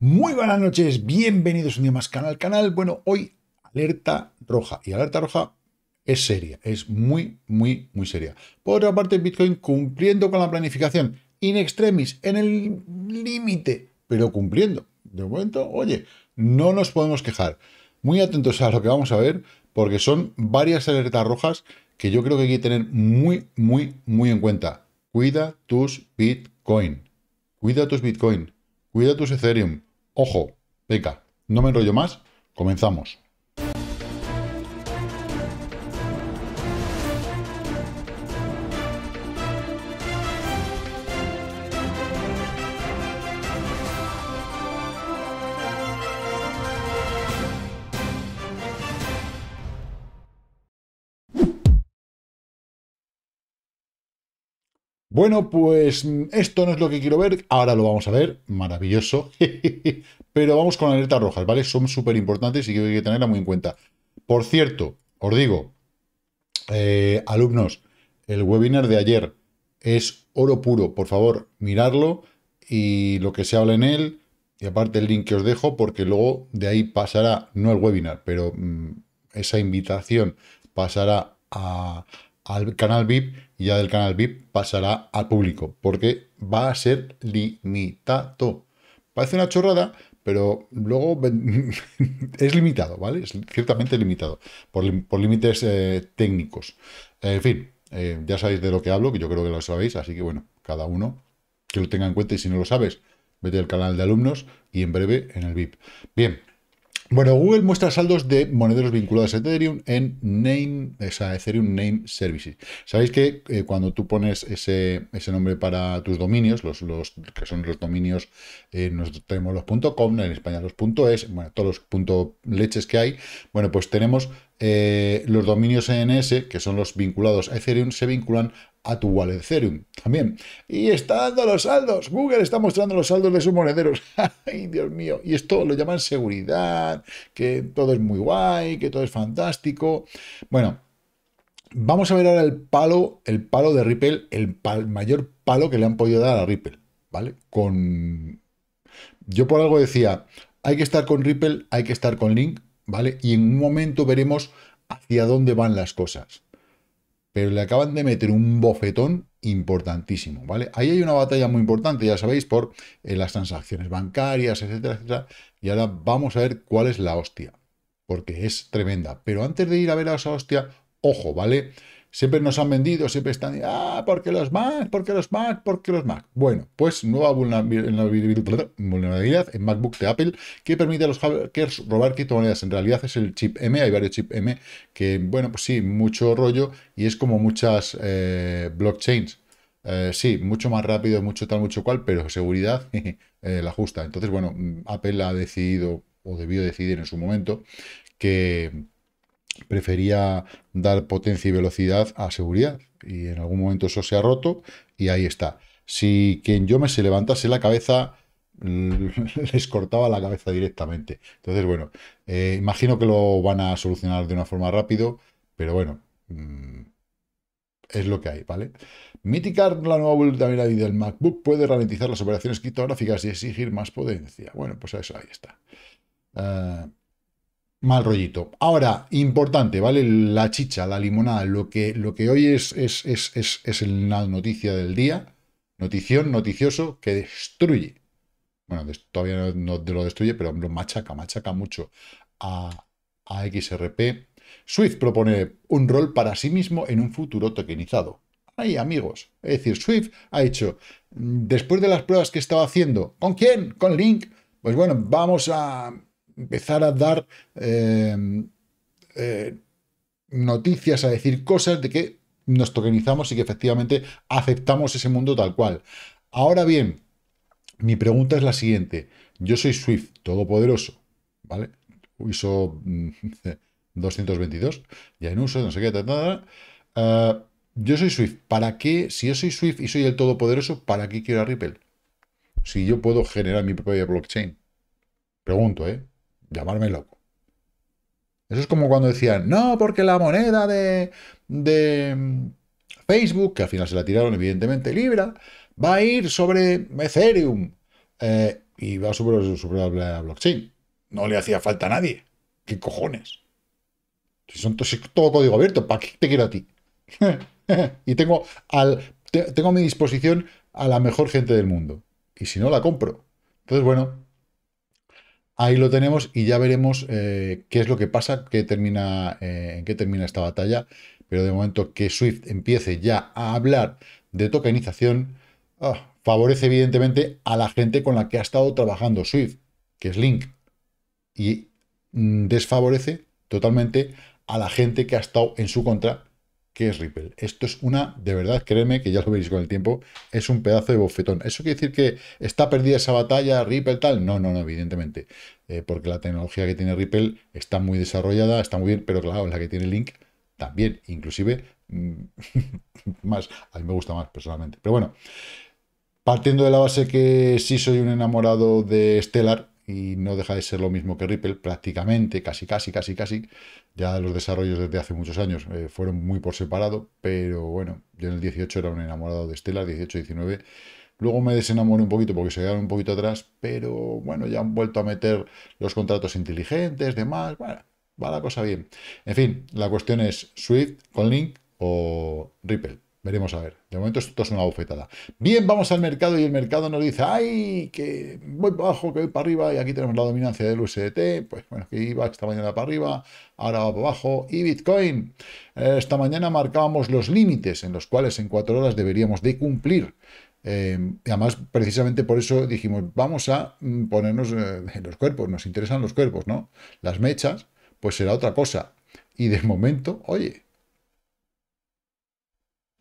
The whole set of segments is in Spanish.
Muy buenas noches, bienvenidos un día más canal canal. Bueno, hoy alerta roja y alerta roja es seria, es muy, muy, muy seria. Por otra parte, Bitcoin cumpliendo con la planificación in extremis, en el límite, pero cumpliendo. De momento, oye, no nos podemos quejar. Muy atentos a lo que vamos a ver, porque son varias alertas rojas que yo creo que hay que tener muy, muy, muy en cuenta. Cuida tus Bitcoin. Cuida tus Bitcoin. Cuida tus Ethereum Ojo, venga, no me enrollo más, comenzamos. Bueno, pues mm, esto no es lo que quiero ver, ahora lo vamos a ver, maravilloso, pero vamos con alertas rojas, ¿vale? Son súper importantes y que hay que tenerla muy en cuenta. Por cierto, os digo, eh, alumnos, el webinar de ayer es oro puro, por favor, mirarlo y lo que se habla en él, y aparte el link que os dejo, porque luego de ahí pasará, no el webinar, pero mm, esa invitación pasará a, al canal VIP y ya del canal VIP pasará al público, porque va a ser limitado. Parece una chorrada, pero luego es limitado, ¿vale? Es ciertamente limitado, por, límites eh, técnicos. En fin, eh, ya sabéis de lo que hablo, que yo creo que lo sabéis, así que bueno, cada uno que lo tenga en cuenta y si no lo sabes, vete al canal de alumnos y en breve en el VIP. Bien, bueno, Google muestra saldos de monederos vinculados a Ethereum en name, Ethereum Name Services. Sabéis que eh, cuando tú pones ese, ese, nombre para tus dominios, los, los que son los dominios, eh, nosotros tenemos los .com, en España los .es, bueno, todos los .leches que hay, bueno, pues tenemos eh, los dominios ENS, que son los vinculados a Ethereum, se vinculan a tu wallet también. Y está dando los saldos. Google está mostrando los saldos de sus monederos. ¡Ay, Dios mío! Y esto lo llaman seguridad, que todo es muy guay, que todo es fantástico. Bueno, vamos a ver ahora el palo, el palo de Ripple, el mayor palo que le han podido dar a Ripple, ¿vale? Con... Yo por algo decía, hay que estar con Ripple, hay que estar con Link, ¿vale? Y en un momento veremos hacia dónde van las cosas le acaban de meter un bofetón importantísimo, ¿vale? Ahí hay una batalla muy importante, ya sabéis, por eh, las transacciones bancarias, etcétera, etcétera, y ahora vamos a ver cuál es la hostia, porque es tremenda. Pero antes de ir a ver a esa hostia, ojo, ¿vale? Siempre nos han vendido, siempre están, ah, porque los Mac, porque los Mac, porque los Mac. Bueno, pues nueva eh, vulnerabilidad en MacBook de Apple que permite a los hackers robar criptomonedas. En realidad es el chip M, hay varios chip M que, bueno, pues sí, mucho rollo y es como muchas eh, blockchains. Eh, sí, mucho más rápido, mucho tal, mucho cual, pero seguridad la justa. Entonces, bueno, mm, Apple ha decidido o debió decidir en su momento que prefería dar potencia y velocidad a seguridad. Y en algún momento eso se ha roto y ahí está. Si quien yo me se levantase la cabeza, les cortaba la cabeza directamente. Entonces, bueno, eh, imagino que lo van a solucionar de una forma rápido, pero bueno, mm, es lo que hay, ¿vale? Mitigar la nueva vulnerabilidad del MacBook puede ralentizar las operaciones criptográficas y exigir más potencia. Bueno, pues eso, ahí está. Ah, mal rollito. Ahora, importante, ¿vale? La chicha, la limonada, lo que, lo que hoy es, es, la noticia del día, notición, noticioso, que destruye. Bueno, todavía no, lo destruye, pero lo machaca, machaca mucho a, a XRP. Swift propone un rol para sí mismo en un futuro tokenizado. Ahí, amigos. Es decir, Swift ha hecho, mm, después de las pruebas que estaba haciendo, ¿con quién? Con Link. Pues bueno, vamos a empezar a dar em, eh, noticias, a decir cosas de que nos tokenizamos y que efectivamente aceptamos ese mundo tal cual. Ahora bien, mi pregunta es la siguiente. Yo soy Swift, todopoderoso, ¿vale? USO 222, mm, ya en uso, no sé qué, tal, ah, yo soy Swift, ¿para qué? Si yo soy Swift y soy el todopoderoso, ¿para qué quiero a Ripple? Si yo puedo generar mi propia blockchain. Pregunto, ¿eh? llamarme loco. Eso es como cuando decían, no, porque la moneda de, de mm, Facebook, que al final se la tiraron, evidentemente, Libra, va a ir sobre Ethereum eh, y va a sobre la blockchain. No le hacía falta a nadie. ¿Qué cojones? Si son todo código abierto, ¿para qué te quiero a ti? y tengo, al, tengo a mi disposición a la mejor gente del mundo. Y si no, la compro. Entonces, bueno, Ahí lo tenemos y ya veremos eh, qué es lo que pasa, qué termina, eh, en qué termina esta batalla. Pero de momento que Swift empiece ya a hablar de tokenización, ah, favorece evidentemente a la gente con la que ha estado trabajando Swift, que es Link. Y mm, desfavorece totalmente a la gente que ha estado en su contra, ¿Qué es Ripple? Esto es una, de verdad, créeme que ya lo veréis con el tiempo, es un pedazo de bofetón. ¿Eso quiere decir que está perdida esa batalla, Ripple tal? No, no, no, evidentemente. Eh, porque la tecnología que tiene Ripple está muy desarrollada, está muy bien, pero claro, la que tiene Link también, inclusive mm, más, a mí me gusta más personalmente. Pero bueno, partiendo de la base que sí soy un enamorado de Stellar, y no deja de ser lo mismo que Ripple, prácticamente, casi, casi, casi, casi. Ya los desarrollos desde hace muchos años eh, fueron muy por separado, pero bueno, yo en el 18 era un enamorado de Stellar, 18-19. Luego me desenamoré un poquito porque se quedaron un poquito atrás, pero bueno, ya han vuelto a meter los contratos inteligentes, demás, bueno, va la cosa bien. En fin, la cuestión es Swift con Link o Ripple. Veremos a ver. De momento esto es una bofetada. Bien, vamos al mercado y el mercado nos dice, ay, que voy para abajo, que voy para arriba, y aquí tenemos la dominancia del USDT, pues bueno, que iba esta mañana para arriba, ahora va para abajo, y Bitcoin. Eh, esta mañana marcábamos los límites en los cuales en cuatro horas deberíamos de cumplir. Em, y además, precisamente por eso dijimos, vamos a mm, ponernos eh, en los cuerpos, nos interesan los cuerpos, ¿no? Las mechas, pues será otra cosa. Y de momento, oye,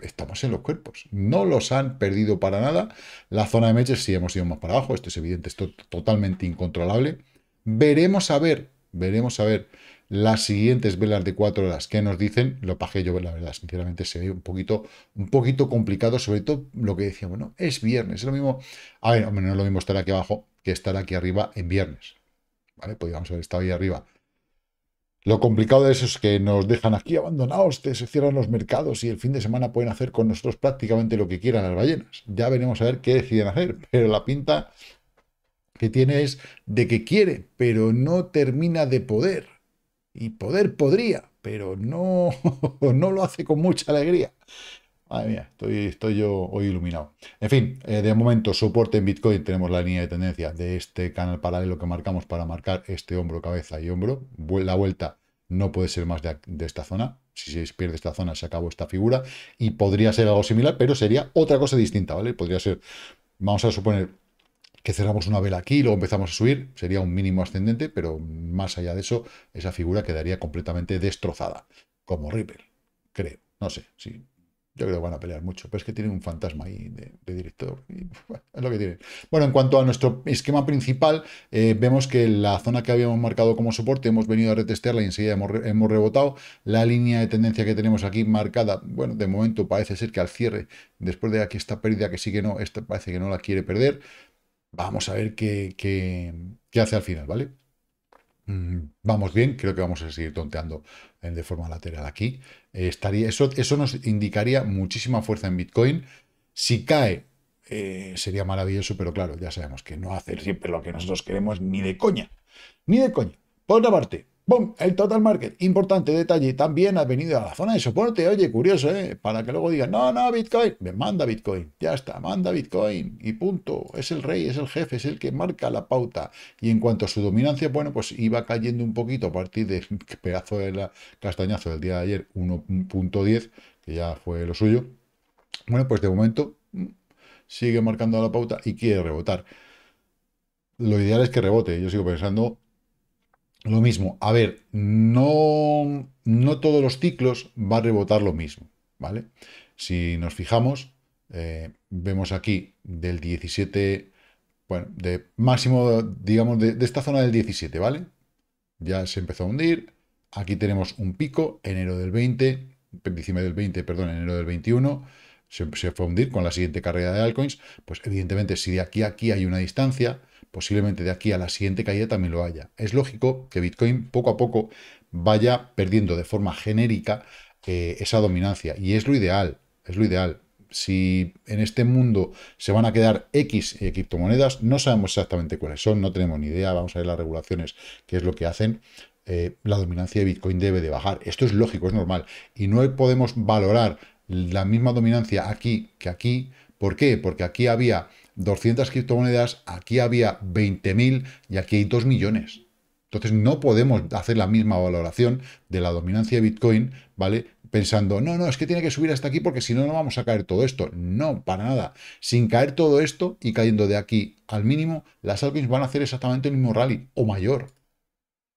estamos en los cuerpos. No los han perdido para nada. La zona de meches sí hemos ido más para abajo. Esto es evidente, esto es totalmente incontrolable. Veremos a ver, veremos a ver las siguientes velas de cuatro horas que nos dicen. Lo pagué yo, la verdad, sinceramente se ve un poquito, un poquito complicado, sobre todo lo que decía, bueno, es viernes, es lo mismo. A ver, no es lo mismo estar aquí abajo que estar aquí arriba en viernes. ¿Vale? Podríamos haber estado ahí arriba lo complicado de eso es que nos dejan aquí abandonados, se cierran los mercados y el fin de semana pueden hacer con nosotros prácticamente lo que quieran las ballenas. Ya veremos a ver qué deciden hacer, pero la pinta que tiene es de que quiere, pero no termina de poder. Y poder podría, pero no, no lo hace con mucha alegría. Madre mía, estoy, estoy yo hoy iluminado. En fin, eh, de momento, soporte en Bitcoin. Tenemos la línea de tendencia de este canal paralelo que marcamos para marcar este hombro, cabeza y hombro. La vuelta no puede ser más de, de esta zona. Si se pierde esta zona, se acabó esta figura. Y podría ser algo similar, pero sería otra cosa distinta, ¿vale? Podría ser, vamos a suponer, que cerramos una vela aquí y luego empezamos a subir, sería un mínimo ascendente, pero más allá de eso, esa figura quedaría completamente destrozada, como Ripple, creo, no sé, si... Yo creo que van a pelear mucho, pero es que tienen un fantasma ahí de, director. es lo que tienen. Bueno, en cuanto a nuestro esquema principal, eh, vemos que la zona que habíamos marcado como soporte hemos venido a retestearla y enseguida hemos, rebotado. La línea de tendencia que tenemos aquí marcada, bueno, de momento parece ser que al cierre, después de aquí esta pérdida que sí que no, esta parece que no la quiere perder. Vamos a ver qué, qué, qué hace al final, ¿vale? Mm, vamos bien, creo que vamos a seguir tonteando de forma lateral aquí estaría, eso, eso nos indicaría muchísima fuerza en Bitcoin. Si cae, eh, sería maravilloso, pero claro, ya sabemos que no hacer siempre lo que nosotros queremos ni de coña. Ni de coña. Por otra parte, ¡Bum! El total market. Importante detalle. También ha venido a la zona de soporte. Oye, curioso, ¿eh? Para que luego digan, no, no, Bitcoin. Me manda Bitcoin. Ya está, manda Bitcoin. Y punto. Es el rey, es el jefe, es el que marca la pauta. Y en cuanto a su dominancia, bueno, pues iba cayendo un poquito a partir de pedazo de la castañazo del día de ayer, 1.10, que ya fue lo suyo. Bueno, pues de momento mm, sigue marcando la pauta y quiere rebotar. Lo ideal es que rebote. Yo sigo pensando lo mismo, a ver, no, no todos los ciclos va a rebotar lo mismo, ¿vale? Si nos fijamos, eh, vemos aquí del 17, bueno, de máximo, digamos, de, esta zona del 17, ¿vale? Ya se empezó a hundir, aquí tenemos un pico, enero del 20, diciembre del 20, perdón, enero del 21, se, se, fue a hundir con la siguiente carrera de altcoins, pues evidentemente si de aquí a aquí hay una distancia, Posiblemente de aquí a la siguiente caída también lo haya. Es lógico que Bitcoin poco a poco vaya perdiendo de forma genérica eh, esa dominancia. Y es lo ideal, es lo ideal. Si en este mundo se van a quedar X eh, criptomonedas, no sabemos exactamente cuáles son, no tenemos ni idea, vamos a ver las regulaciones, qué es lo que hacen, eh, la dominancia de Bitcoin debe de bajar. Esto es lógico, es normal. Y no podemos valorar la misma dominancia aquí que aquí. ¿Por qué? Porque aquí había 200 criptomonedas, aquí había 20.000 y aquí hay 2 millones. Entonces no podemos hacer la misma valoración de la dominancia de Bitcoin, ¿vale? Pensando, no, no, es que tiene que subir hasta aquí porque si no, no vamos a caer todo esto. No, para nada. Sin caer todo esto y cayendo de aquí al mínimo, las altcoins van a hacer exactamente el mismo rally o mayor.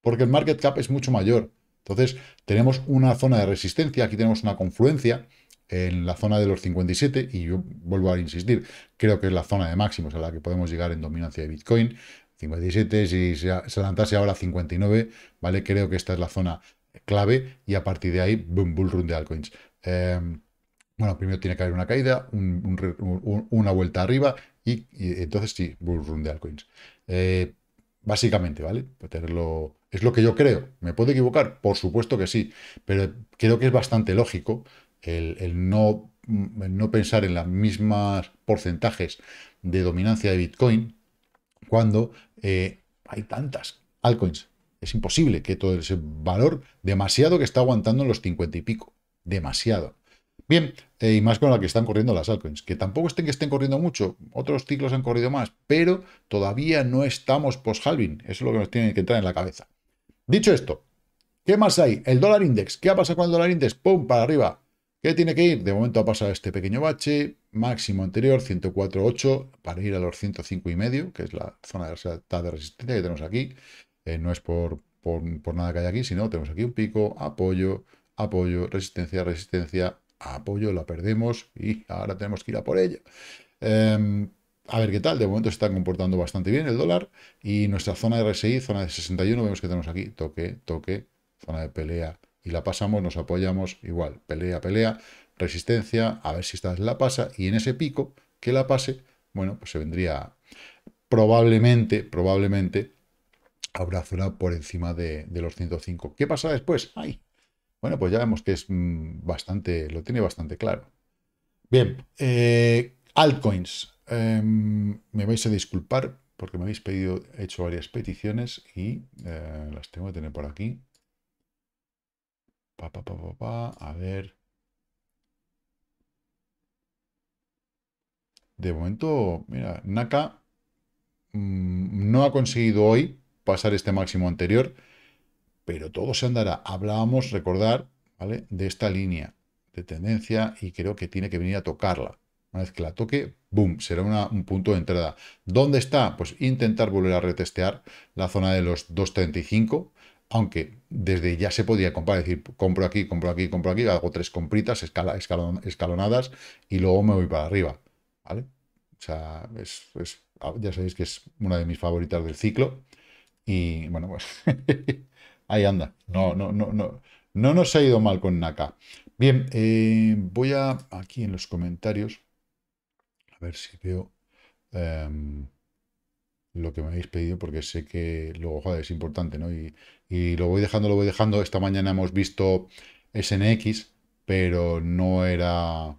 Porque el market cap es mucho mayor. Entonces tenemos una zona de resistencia, aquí tenemos una confluencia, en la zona de los 57 y yo vuelvo a insistir, creo que es la zona de máximos a la que podemos llegar en dominancia de Bitcoin. 57, si se adelantase ahora a 59, ¿vale? Creo que esta es la zona clave y a partir de ahí, boom, bull run de altcoins. Em, bueno, primero tiene que haber una caída, una vuelta arriba y, entonces sí, bull run de altcoins. Eh, básicamente, ¿vale? Tenerlo, es lo que yo creo. ¿Me puedo equivocar? Por supuesto que sí, pero creo que es bastante lógico el, no, no pensar en los mismos porcentajes de dominancia de Bitcoin cuando eh, hay tantas altcoins. Es imposible que todo ese valor, demasiado que está aguantando en los 50 y pico. Demasiado. Bien, eh, y más con la que están corriendo las altcoins, que tampoco estén que estén corriendo mucho, otros ciclos han corrido más, pero todavía no estamos post-halving. Eso es lo que nos tiene que entrar en la cabeza. Dicho esto, ¿qué más hay? El dólar index. ¿Qué ha pasado con el dólar index? ¡Pum! Para arriba. ¿Qué tiene que ir? De momento ha pasado este pequeño bache, máximo anterior 104.8 para ir a los 105.5, que es la zona de resistencia que tenemos aquí. Eh, no es por, nada que hay aquí, sino tenemos aquí un pico, apoyo, apoyo, resistencia, resistencia, apoyo, la perdemos y ahora tenemos que ir a por ella. Em, a ver qué tal, de momento se está comportando bastante bien el dólar y nuestra zona de RSI, zona de 61, vemos que tenemos aquí toque, toque, zona de pelea, y la pasamos, nos apoyamos igual, pelea, pelea, resistencia, a ver si esta la pasa, y en ese pico que la pase, bueno, pues se vendría probablemente, probablemente habrá fuera por encima de, los 105. ¿Qué pasa después? ¡Ay! Bueno, pues ya vemos que es mm, bastante, lo tiene bastante claro. Bien, eh, altcoins. Em, me vais a disculpar porque me habéis pedido, he hecho varias peticiones y eh, las tengo que tener por aquí a ver. De momento, mira, Naka mm, no ha conseguido hoy pasar este máximo anterior, pero todo se andará. Hablábamos, recordar, ¿vale? De esta línea de tendencia y creo que tiene que venir a tocarla. Una vez que la toque, boom, será un punto de entrada. ¿Dónde está? Pues intentar volver a retestear la zona de los 2.35 aunque desde ya se podía comprar, decir, compro aquí, compro aquí, compro aquí, hago tres compritas escalonadas y luego me voy para arriba, ¿vale? O sea, es, ya sabéis que es una de mis favoritas del ciclo y bueno, pues ahí anda, no, no, no, no, no nos ha ido mal con Naka. Bien, eh, voy a aquí en los comentarios, a ver si veo... Em, lo que me habéis pedido porque sé que luego es importante, ¿no? Y, lo voy dejando, lo voy dejando. Esta mañana hemos visto SNX, pero no era...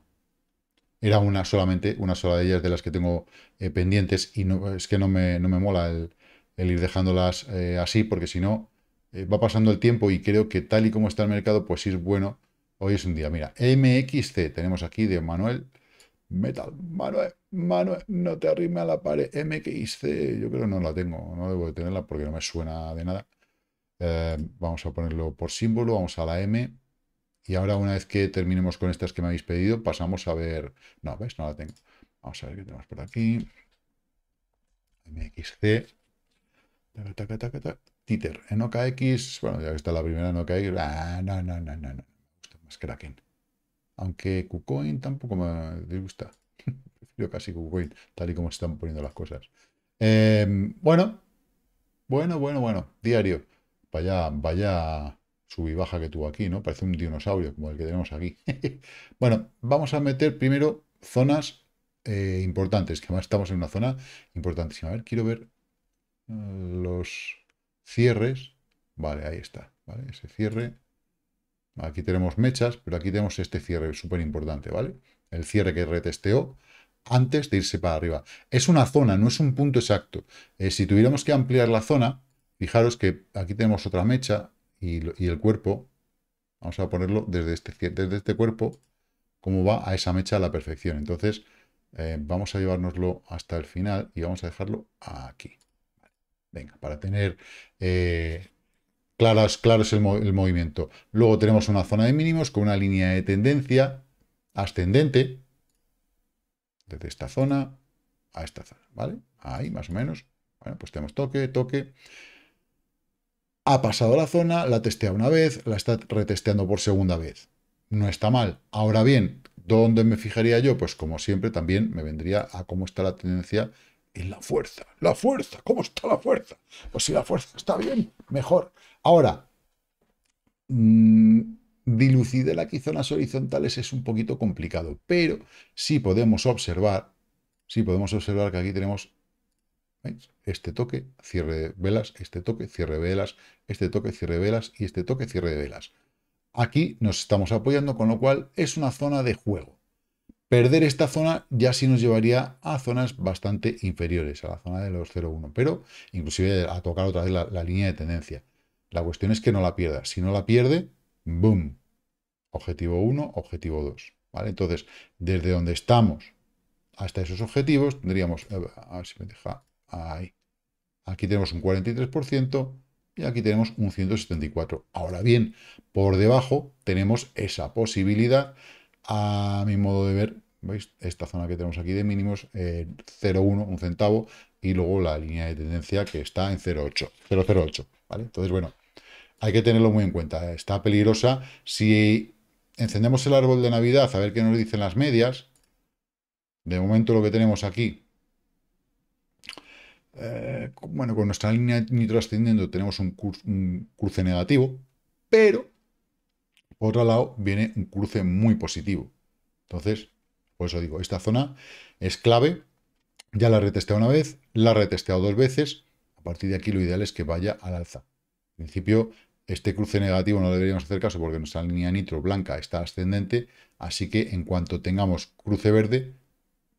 Era una solamente, una sola de ellas de las que tengo eh, pendientes y no, es que no me, no me mola el, ir dejándolas eh, así porque si no eh, va pasando el tiempo y creo que tal y como está el mercado pues es bueno. Hoy es un día, mira, MXC tenemos aquí de Manuel, Metal, Manuel, Manuel, no te arrime a la pared MXC. Yo creo que no la tengo, no debo de tenerla porque no me suena de nada. Eh, vamos a ponerlo por símbolo, vamos a la M. Y ahora una vez que terminemos con estas que me habéis pedido, pasamos a ver... No, ¿ves? No la tengo. Vamos a ver qué tenemos por aquí. MXC. Taca, Titer. En ¿eh? OKX. Bueno, ya que está la primera en OKX. Ah, no, no, no, no, no. Me gusta más Kraken. Aunque KuCoin tampoco me gusta. Prefiero casi KuCoin, tal y como están poniendo las cosas. Em, bueno, bueno, bueno, bueno, diario. Vaya, vaya sub baja que tuvo aquí, ¿no? Parece un dinosaurio como el que tenemos aquí. bueno, vamos a meter primero zonas eh, importantes, que además estamos en una zona importantísima. A ver, quiero ver eh, los cierres. Vale, ahí está. ¿vale? Ese cierre Aquí tenemos mechas, pero aquí tenemos este cierre súper importante, ¿vale? El cierre que retesteó antes de irse para arriba. Es una zona, no es un punto exacto. Eh, si tuviéramos que ampliar la zona, fijaros que aquí tenemos otra mecha y, el cuerpo, vamos a ponerlo desde este, desde este cuerpo, cómo va a esa mecha a la perfección. Entonces, eh, vamos a llevárnoslo hasta el final y vamos a dejarlo aquí. Venga, para tener eh, claro es el, movimiento. Luego tenemos una zona de mínimos con una línea de tendencia ascendente desde esta zona a esta zona, ¿vale? Ahí, más o menos. Bueno, pues tenemos toque, toque. Ha pasado la zona, la testea una vez, la está retesteando por segunda vez. No está mal. Ahora bien, ¿dónde me fijaría yo? Pues como siempre, también me vendría a cómo está la tendencia en la fuerza. La fuerza, ¿cómo está la fuerza? Pues si la fuerza está bien, mejor. Ahora, mm, dilucidar aquí zonas horizontales es un poquito complicado, pero sí podemos observar, sí podemos observar que aquí tenemos este toque, cierre velas, este toque, cierre velas, este toque, cierre velas y este toque, cierre de velas. Aquí nos estamos apoyando, con lo cual es una zona de juego. Perder esta zona ya sí nos llevaría a zonas bastante inferiores, a la zona de los 0,1, pero inclusive a tocar otra vez la, línea de tendencia. La cuestión es que no la pierda. Si no la pierde, ¡boom! Objetivo 1, objetivo 2. ¿vale? Entonces, desde donde estamos hasta esos objetivos, tendríamos, eh, a ver si me deja, ahí. Aquí tenemos un 43%, y aquí tenemos un 174. Ahora bien, por debajo tenemos esa posibilidad a mi modo de ver, ¿veis? Esta zona que tenemos aquí de mínimos, 0,1, eh, un centavo, y luego la línea de tendencia que está en 0,8, 0,08, ¿vale? Entonces, bueno, hay que tenerlo muy en cuenta, ¿eh? está peligrosa. Si encendemos el árbol de Navidad a ver qué nos dicen las medias, de momento lo que tenemos aquí, eh, bueno, con nuestra línea nitroascendiendo tenemos un, un cruce negativo, pero por otro lado, viene un cruce muy positivo. Entonces, por eso digo, esta zona es clave. Ya la he una vez, la he dos veces. A partir de aquí lo ideal es que vaya al alza. En principio, este cruce negativo no deberíamos hacer caso porque nuestra línea nitro blanca está ascendente, así que en cuanto tengamos cruce verde,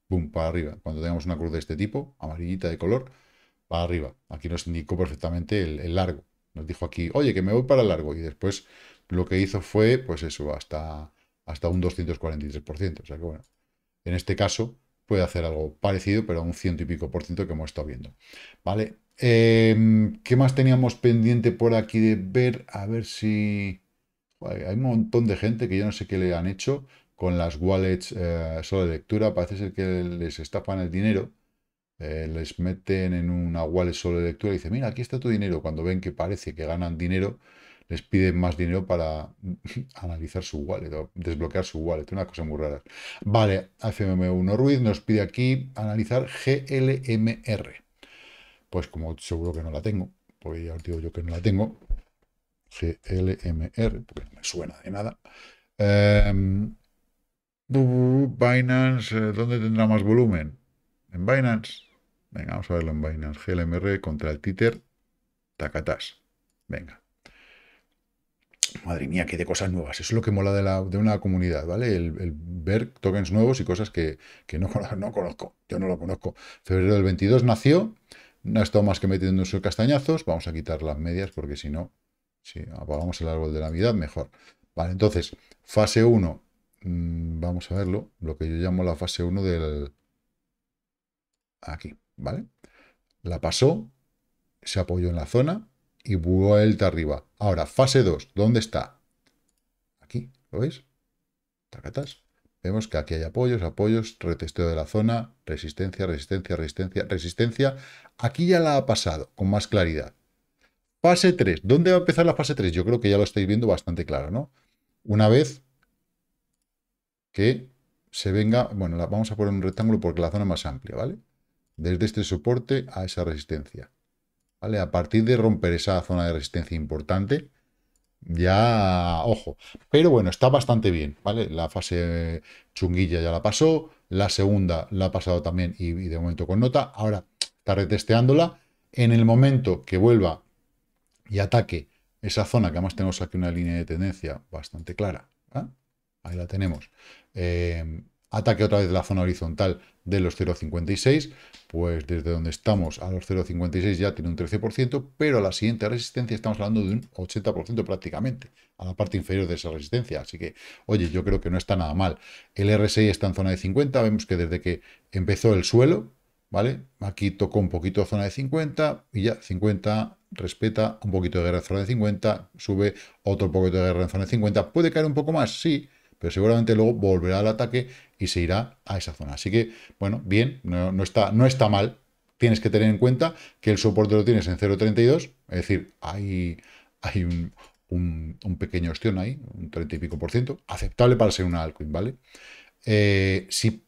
¡pum! para arriba. Cuando tengamos una cruz de este tipo, amarillita de color, para arriba. Aquí nos indicó perfectamente el largo. Nos dijo aquí, oye, que me voy para largo. Y después lo que hizo fue, pues eso, hasta, hasta un 243%. O sea que bueno, en este caso puede hacer algo parecido, pero a un ciento y pico por ciento que hemos estado viendo. ¿Vale? Em, ¿Qué más teníamos pendiente por aquí de ver? A ver si... hay un montón de gente que yo no sé qué le han hecho con las wallets eh, solo de lectura. Parece ser que les estapan el dinero eh, les meten en una wallet solo de lectura y dice mira, aquí está tu dinero. Cuando ven que parece que ganan dinero, les piden más dinero para analizar su wallet o desbloquear su wallet. Una cosa muy rara. Vale, FMM1 Ruiz nos pide aquí analizar GLMR. Pues como seguro que no la tengo, porque ya os digo yo que no la tengo, GLMR, porque no me suena de nada. Em, Binance, eh, ¿dónde tendrá más volumen? En Binance. Venga, vamos a verlo en Binance. GLMR contra el títer. Tacatás. Venga. Madre mía, qué de cosas nuevas. Eso es lo que mola de, una comunidad, ¿vale? El, ver tokens nuevos y cosas que, no, no, conozco. Yo no lo conozco. Febrero del 22 nació. No ha estado más que metiendo sus castañazos. Vamos a quitar las medias porque si no, si apagamos el árbol de Navidad, mejor. Vale, entonces, fase 1. Mm, vamos a verlo. Lo que yo llamo la fase 1 del... Aquí. ¿vale? La pasó, se apoyó en la zona y de arriba. Ahora, fase 2, ¿dónde está? Aquí, ¿lo veis? Tacatas. Vemos que aquí hay apoyos, apoyos, retesteo de la zona, resistencia, resistencia, resistencia, resistencia. Aquí ya la ha pasado, con más claridad. Fase 3. ¿Dónde va a empezar la fase 3? Yo creo que ya lo estáis viendo bastante claro, ¿no? Una vez que se venga... Bueno, la, vamos a poner un rectángulo porque la zona es más amplia, ¿vale? desde este soporte a esa resistencia. ¿Vale? A partir de romper esa zona de resistencia importante, ya, ojo. Pero bueno, está bastante bien, ¿vale? La fase chunguilla ya la pasó, la segunda la ha pasado también y, de momento con nota. Ahora está retesteándola. En el momento que vuelva y ataque esa zona, que además tenemos aquí una línea de tendencia bastante clara, ¿ah? ahí la tenemos, eh, ataque otra vez la zona horizontal de los 0,56, pues desde donde estamos a los 0,56 ya tiene un 13%, pero a la siguiente resistencia estamos hablando de un 80% prácticamente, a la parte inferior de esa resistencia. Así que, oye, yo creo que no está nada mal. El RSI está en zona de 50, vemos que desde que empezó el suelo, ¿vale? Aquí tocó un poquito zona de 50 y ya 50 respeta un poquito de guerra en zona de 50, sube otro poquito de guerra en zona de 50. ¿Puede caer un poco más? Sí, pero seguramente luego volverá al ataque y se irá a esa zona. Así que, bueno, bien, no, está, no está mal. Tienes que tener en cuenta que el soporte lo tienes en 0.32, es decir, hay, hay un, pequeño ostión ahí, un 30 y pico por ciento, aceptable para ser una altcoin, ¿vale? Eh, si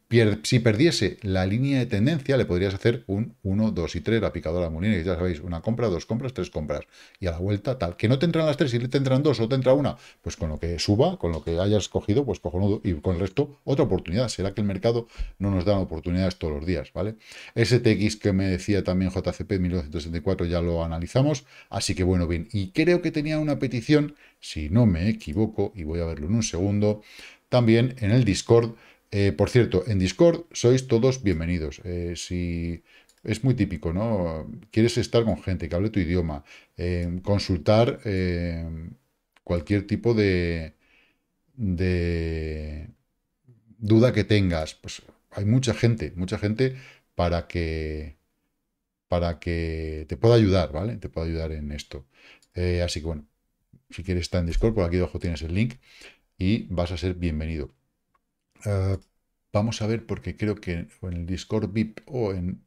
si perdiese la línea de tendencia, le podrías hacer un 1, 2 y 3, la picadora que ya sabéis, una compra, dos compras, tres compras, y a la vuelta tal. Que no te entran las tres, si te entran dos o te entra una, pues con lo que suba, con lo que hayas cogido, pues cojonudo, y con el resto, otra oportunidad. Será que el mercado no nos da oportunidades todos los días, ¿vale? STX que me decía también JCP 1964 ya lo analizamos, así que bueno, bien. Y creo que tenía una petición, si no me equivoco, y voy a verlo en un segundo, también en el Discord, eh, por cierto, en Discord sois todos bienvenidos. Eh, si es muy típico, ¿no? Quieres estar con gente que hable tu idioma, eh, consultar cualquier tipo de, duda que tengas. Pues hay mucha gente, mucha gente para que para que te pueda ayudar, ¿vale? Te pueda ayudar en esto. así que bueno, si quieres estar en Discord, por aquí abajo tienes el link y vas a ser bienvenido. Ah, vamos a ver, porque creo que en el Discord VIP o en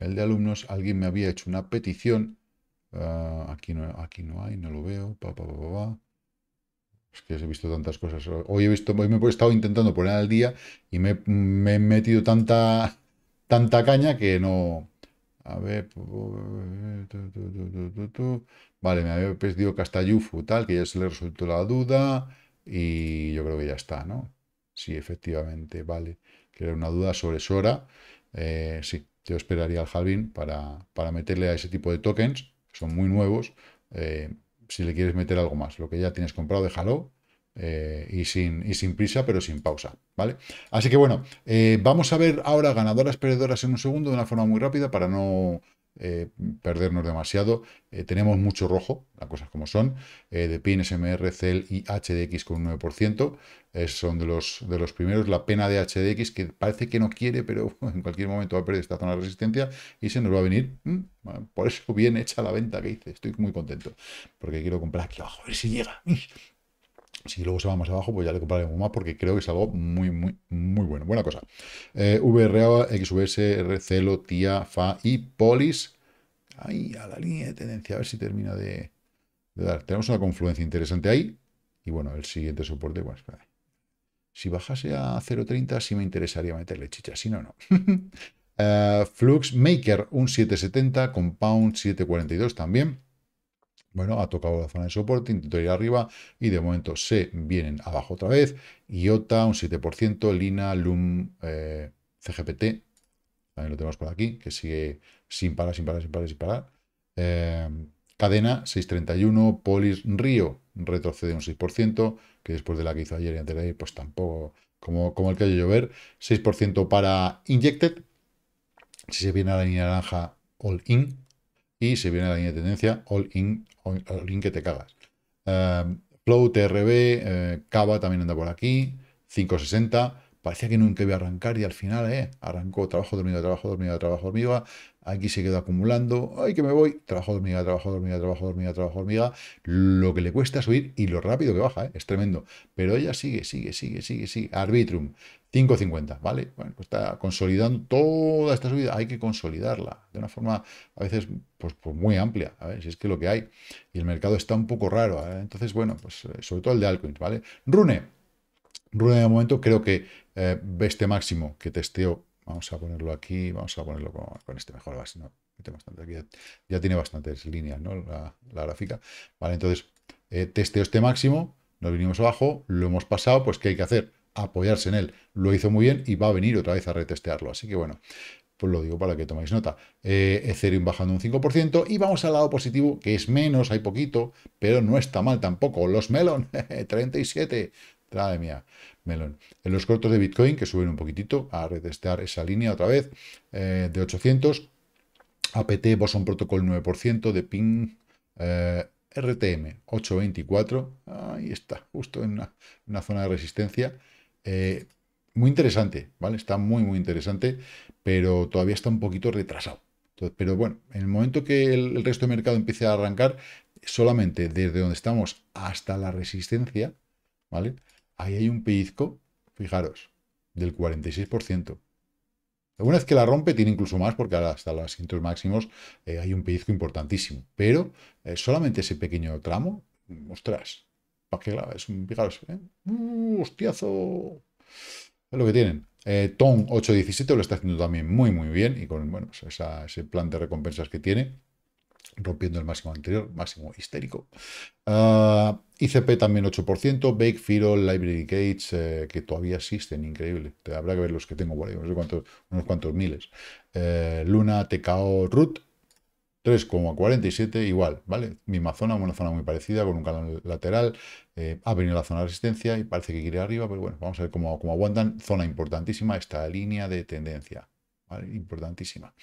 el de alumnos alguien me había hecho una petición. Ah, aquí, no, aquí no hay, no lo veo. es que he visto tantas cosas. Hoy he visto, hoy me he estado intentando poner al día y me, he metido tanta, tanta caña que no. A ver. Vale, me había pedido castayufu, tal, que ya se le resultó la duda. Y yo creo que ya está, ¿no? Sí, efectivamente, vale. Que una duda sobre Sora. Eh, sí, yo esperaría al halvin para, meterle a ese tipo de tokens, son muy nuevos. Eh, si le quieres meter algo más, lo que ya tienes comprado, déjalo. Eh, y, sin, y, sin, prisa, pero sin pausa, ¿vale? Así que bueno, vamos a ver ahora ganadoras, perdedoras en un segundo de una forma muy rápida para no eh, perdernos demasiado. Eh, tenemos mucho rojo, las cosas como son, eh, de PIN, SMR, CEL y HDX con un 9%. son de los, de los primeros. La pena de HDX, que parece que no quiere, pero en cualquier momento va a perder esta zona de resistencia y se nos va a venir. por eso bien hecha la venta que hice. Estoy muy contento, porque quiero comprar aquí abajo, a ver si llega. Si luego se va más abajo, pues ya le compraré más porque creo que es algo muy, muy, muy bueno. Buena cosa. Eh, VRA, XVS, Recelo, TIA, FA y Polis. Ahí, a la línea de tendencia, a ver si termina de, dar. Tenemos una confluencia interesante ahí. Y bueno, el siguiente soporte, bueno, Si bajase a 0.30, sí me interesaría meterle chicha, si no, no. Eh, Flux Maker, un 770, Compound 742 también. Bueno, ha tocado la zona de soporte, intentó ir arriba y de momento se vienen abajo otra vez. IOTA un 7%, Lina, LUM, eh, CGPT, también lo tenemos por aquí, que sigue sin parar, sin parar, sin parar, sin parar. Em, cadena 631, Polis, Río, retrocede un 6%, que después de la que hizo ayer y antes de ayer, pues tampoco, como, como el que hay llover. 6% para Injected, si se viene a la línea naranja, All In, y se viene la línea de tendencia all in, all, que te cagas. Plow, eh, TRB, eh, Cava también anda por aquí, 560 parecía que nunca iba a arrancar y al final eh, arrancó trabajo, dormido, trabajo, dormido, trabajo, hormiga, aquí se quedó acumulando, ay que me voy, trabajo, hormiga, trabajo, dormida, trabajo, dormida, trabajo, hormiga, lo que le cuesta subir y lo rápido que baja, eh, es tremendo, pero ella sigue, sigue, sigue, sigue, sigue, arbitrum, 5.50, ¿vale? Bueno, pues está consolidando toda esta subida, hay que consolidarla de una forma a veces pues, pues, muy amplia, a ver si es que lo que hay, y el mercado está un poco raro, ¿eh? entonces bueno, pues eh, sobre todo el de Alcoins. ¿vale? Rune, Rune de momento creo que eh, este máximo que testeo vamos a ponerlo aquí, vamos a ponerlo con, este mejor, base, ya, tiene bastantes líneas ¿no? la, gráfica. Vale, entonces, eh, testeo este máximo, nos vinimos abajo, lo hemos pasado, pues ¿qué hay que hacer? Apoyarse en él. Lo hizo muy bien y va a venir otra vez a retestearlo. Así que bueno, pues lo digo para que tomáis nota. Eh, Ethereum bajando un 5% y vamos al lado positivo, que es menos, hay poquito, pero no está mal tampoco. Los Melon, 37, trae mía melón. En los cortos de Bitcoin, que suben un poquitito, a retestar esa línea otra vez, eh, de 800, APT, Boson Protocol 9%, de PIN, RTM 824, ahí está, justo en una, zona de resistencia. Eh, muy interesante, ¿vale? Está muy, muy interesante, pero todavía está un poquito retrasado. pero bueno, en el momento que el, resto de mercado empiece a arrancar, solamente desde donde estamos hasta la resistencia, ¿vale? ahí hay un pellizco, fijaros, del 46%. Una vez que la rompe tiene incluso más porque hasta los asientos máximos eh, hay un pellizco importantísimo. Pero eh, solamente ese pequeño tramo, ostras, para que es un, fijaros, ¿eh? ¡Uh, hostiazo. Es lo que tienen. Tom 817 lo está haciendo también muy, muy bien y con bueno, pues ese plan de recompensas que tiene rompiendo el máximo anterior, máximo histérico. Ah, ICP también 8%, Bake, Firo, Library Gates, eh, que todavía existen, increíble. habrá que ver los que tengo por ahí, no sé cuántos, unos cuantos miles. Eh, Luna, TKO, Root, 3,47, igual, ¿vale? Misma zona, una zona muy parecida, con un canal lateral. Eh, ha venido la zona de resistencia y parece que quiere arriba, pero bueno, vamos a ver cómo, cómo aguantan. Zona importantísima, esta línea de tendencia, ¿vale? Importantísima.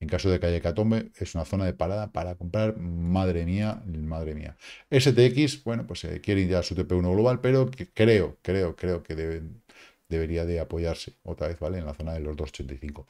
En caso de calle Catombe, es una zona de parada para comprar. Madre mía, madre mía. STX, bueno, pues eh, quiere ya su TP1 global, pero creo, creo, creo que debería de apoyarse otra vez, ¿vale? En la zona de los 285.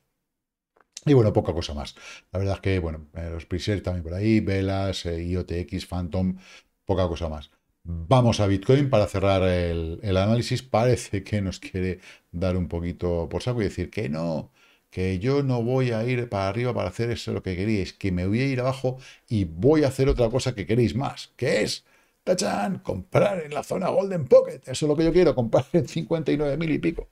Y bueno, poca cosa más. La verdad es que, bueno, eh, los presets también por ahí, velas, eh, IOTX, Phantom, poca cosa más. Vamos a Bitcoin para cerrar el, análisis. Parece que nos quiere dar un poquito por saco y decir que no, que yo no voy a ir para arriba para hacer eso lo que queréis, que me voy a ir abajo y voy a hacer otra cosa que queréis más, que es, tachan, comprar en la zona Golden Pocket. Eso es lo que yo quiero, comprar en 59 mil y pico.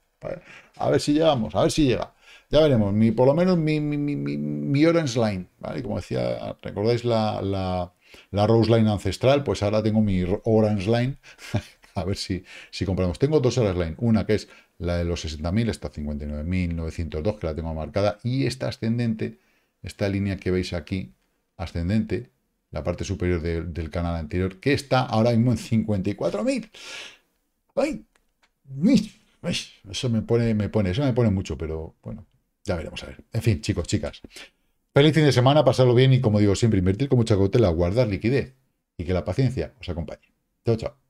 A ver si llegamos, a ver si llega. Ya veremos, mi, por lo menos mi, Orange Line, ¿vale? Como decía, ¿recordáis la, la, Rose Line ancestral? Pues ahora tengo mi Orange Line. a ver si, si compramos. Tengo dos Orange Line, una que es la de los 60.000 está 59.902, que la tengo marcada, y esta ascendente, esta línea que veis aquí, ascendente, la parte superior del canal anterior, que está ahora mismo en 54.000. Eso me pone, me pone, eso me pone mucho, pero bueno, ya veremos a ver. En fin, chicos, chicas. Feliz fin de semana, pasarlo bien y como digo siempre, invertir con mucha cautela, guardar liquidez y que la paciencia os acompañe. Chao, chao.